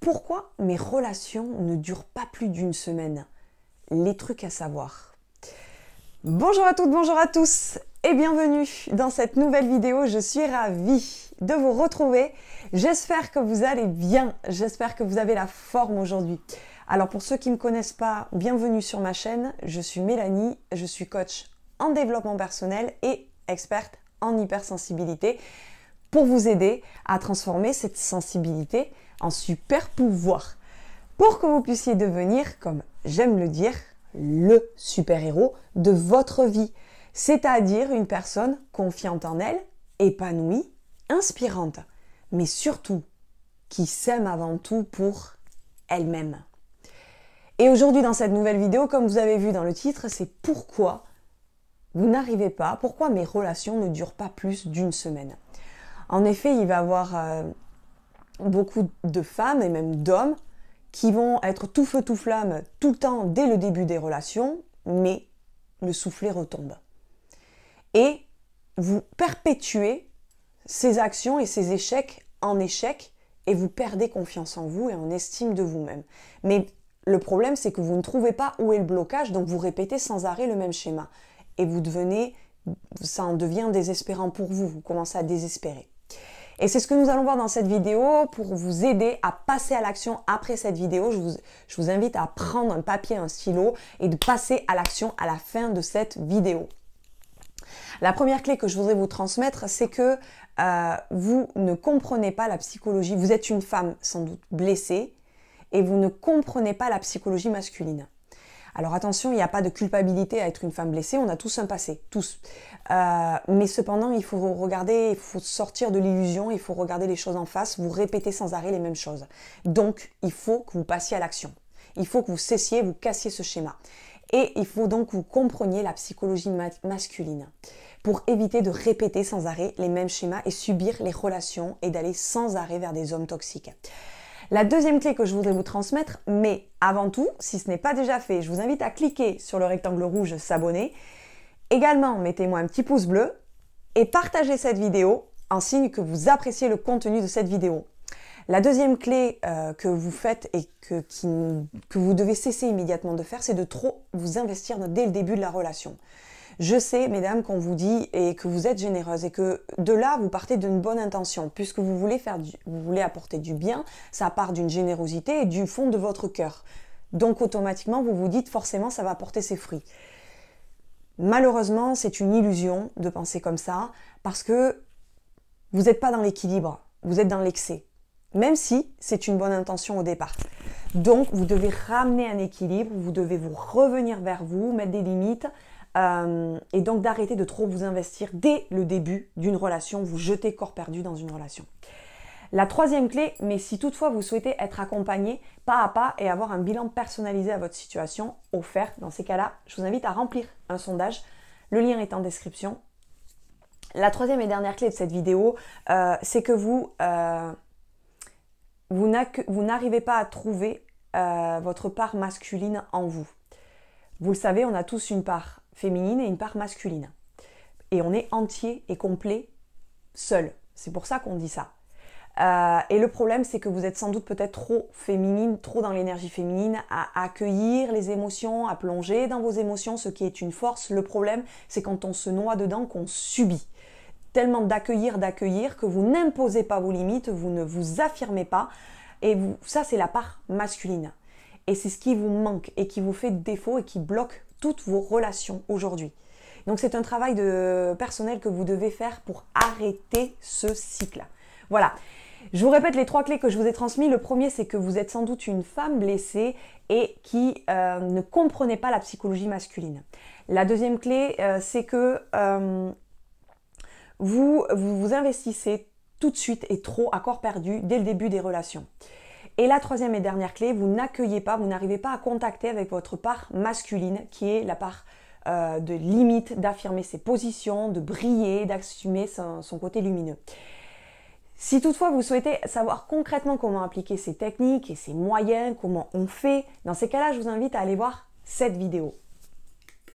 Pourquoi mes relations ne durent pas plus d'une semaine Les trucs à savoir. Bonjour à toutes, bonjour à tous et bienvenue dans cette nouvelle vidéo. Je suis ravie de vous retrouver. J'espère que vous allez bien. J'espère que vous avez la forme aujourd'hui. Alors pour ceux qui ne me connaissent pas, bienvenue sur ma chaîne. Je suis Mélanie, je suis coach en développement personnel et experte en hypersensibilité pour vous aider à transformer cette sensibilité super pouvoir pour que vous puissiez devenir, comme j'aime le dire, le super-héros de votre vie, c'est-à-dire une personne confiante en elle, épanouie, inspirante, mais surtout qui s'aime avant tout pour elle-même. Et aujourd'hui dans cette nouvelle vidéo, comme vous avez vu dans le titre, c'est pourquoi vous n'arrivez pas, pourquoi mes relations ne durent pas plus d'une semaine. En effet, il va y avoir euh, beaucoup de femmes et même d'hommes qui vont être tout feu tout flamme tout le temps dès le début des relations, mais le soufflet retombe. Et vous perpétuez ces actions et ces échecs en échecs et vous perdez confiance en vous et en estime de vous-même. Mais le problème, c'est que vous ne trouvez pas où est le blocage, donc vous répétez sans arrêt le même schéma. Et vous devenez, ça en devient désespérant pour vous, vous commencez à désespérer. Et c'est ce que nous allons voir dans cette vidéo pour vous aider à passer à l'action après cette vidéo. Je vous, je vous invite à prendre un papier, un stylo et de passer à l'action à la fin de cette vidéo. La première clé que je voudrais vous transmettre, c'est que euh, vous ne comprenez pas la psychologie. Vous êtes une femme sans doute blessée et vous ne comprenez pas la psychologie masculine. Alors attention, il n'y a pas de culpabilité à être une femme blessée, on a tous un passé, tous. Euh, mais cependant, il faut regarder, il faut sortir de l'illusion, il faut regarder les choses en face, vous répétez sans arrêt les mêmes choses. Donc, il faut que vous passiez à l'action. Il faut que vous cessiez, vous cassiez ce schéma. Et il faut donc que vous compreniez la psychologie masculine pour éviter de répéter sans arrêt les mêmes schémas et subir les relations et d'aller sans arrêt vers des hommes toxiques. La deuxième clé que je voudrais vous transmettre, mais avant tout, si ce n'est pas déjà fait, je vous invite à cliquer sur le rectangle rouge s'abonner. Également, mettez-moi un petit pouce bleu et partagez cette vidéo en signe que vous appréciez le contenu de cette vidéo. La deuxième clé euh, que vous faites et que, que vous devez cesser immédiatement de faire, c'est de trop vous investir dès le début de la relation. Je sais, mesdames, qu'on vous dit et que vous êtes généreuse et que de là, vous partez d'une bonne intention. Puisque vous voulez faire vous voulez apporter du bien, ça part d'une générosité et du fond de votre cœur. Donc automatiquement, vous vous dites forcément, ça va apporter ses fruits. Malheureusement, c'est une illusion de penser comme ça parce que vous n'êtes pas dans l'équilibre, vous êtes dans l'excès. Même si c'est une bonne intention au départ. Donc, vous devez ramener un équilibre, vous devez vous revenir vers vous, mettre des limites, euh, et donc d'arrêter de trop vous investir dès le début d'une relation, vous jeter corps perdu dans une relation. La troisième clé, mais si toutefois vous souhaitez être accompagné pas à pas et avoir un bilan personnalisé à votre situation, offert, dans ces cas-là, je vous invite à remplir un sondage. Le lien est en description. La troisième et dernière clé de cette vidéo, euh, c'est que vous, euh, vous n'arrivez pas à trouver votre part masculine en vous. Vous le savez, on a tous une part féminine et une part masculine. Et on est entier et complet seul. C'est pour ça qu'on dit ça. Euh, et le problème, c'est que vous êtes sans doute peut-être trop féminine, trop dans l'énergie féminine, à accueillir les émotions, à plonger dans vos émotions, ce qui est une force. Le problème, c'est quand on se noie dedans qu'on subit. Tellement d'accueillir, d'accueillir, que vous n'imposez pas vos limites, vous ne vous affirmez pas. Et ça, c'est la part masculine. Et c'est ce qui vous manque et qui vous fait défaut et qui bloque toutes vos relations aujourd'hui. Donc c'est un travail de personnel que vous devez faire pour arrêter ce cycle. Voilà. Je vous répète les trois clés que je vous ai transmises. Le premier, c'est que vous êtes sans doute une femme blessée et qui euh, ne comprenait pas la psychologie masculine. La deuxième clé, euh, c'est que euh, vous vous investissez tout de suite et trop à corps perdu dès le début des relations. Et la troisième et dernière clé, vous n'accueillez pas, vous n'arrivez pas à contacter avec votre part masculine, qui est la part euh, de limite, d'affirmer ses positions, de briller, d'assumer son, son côté lumineux. Si toutefois vous souhaitez savoir concrètement comment appliquer ces techniques et ces moyens, comment on fait, dans ces cas-là, je vous invite à aller voir cette vidéo.